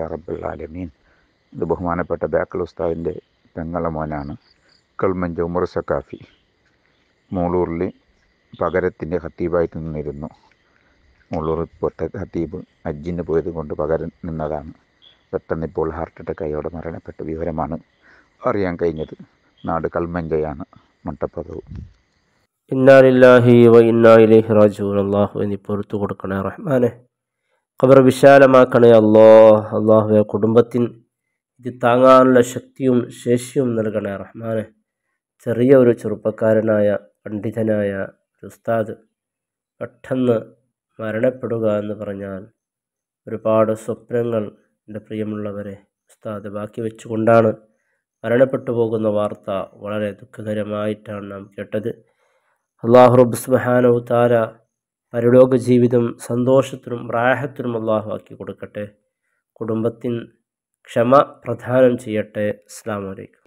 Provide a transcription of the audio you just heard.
യാ റബ്ബൽ ആലമീൻ ഇത് ബഹുമാനപ്പെട്ട ബേക്കൽ ഉസ്താവിൻ്റെ പെങ്ങള മോനാണ് കൽമഞ്ച് ഉമർ സക്കാഫി മൂളൂറിൽ പകരത്തിൻ്റെ ഹത്തീബായിട്ട് നിന്നിരുന്നു മൂളൂർ ഇപ്പോഴത്തെ ഹത്തീബ് അജ്ജിന് പോയത് കൊണ്ട് പകരം നിന്നതാണ് പെട്ടെന്ന് ഇപ്പോൾ ഹാർട്ട് അറ്റാക്ക് അയോടെ മരണപ്പെട്ട വിവരമാണ് അറിയാൻ കഴിഞ്ഞത് നാട് കൽമഞ്ചയാണ് മട്ടപ്പുറവും ഇന്നാലില്ലാഹി വ ഇന്നാ ഇലൈഹി റാജു അള്ളാഹു എന്നീ പുറത്തു കൊടുക്കണേ റഹ്മാനെ ഖബർ വിശാലമാക്കണേ അള്ളോ അള്ളാഹുവെ കുടുംബത്തിന് ഇത് താങ്ങാനുള്ള ശക്തിയും ശേഷിയും നൽകണേ റഹ്മാനെ ചെറിയ ഒരു ചെറുപ്പക്കാരനായ പണ്ഡിതനായ ഉസ്താദ് പെട്ടെന്ന് മരണപ്പെടുക എന്ന് പറഞ്ഞാൽ ഒരുപാട് സ്വപ്നങ്ങൾ എൻ്റെ പ്രിയമുള്ളവരെ ഉസ്താദ് ബാക്കി വെച്ചുകൊണ്ടാണ് മരണപ്പെട്ടു പോകുന്ന വാർത്ത വളരെ ദുഃഖകരമായിട്ടാണ് നാം കേട്ടത് അള്ളാഹു റബ്ബ് സുബാനവ് താര പരലോക ജീവിതം സന്തോഷത്തിനും പ്രായത്തിനും അള്ളാഹു ആക്കി കൊടുക്കട്ടെ കുടുംബത്തിന് ക്ഷമ പ്രധാനം ചെയ്യട്ടെ അസ്സാം വലൈക്കും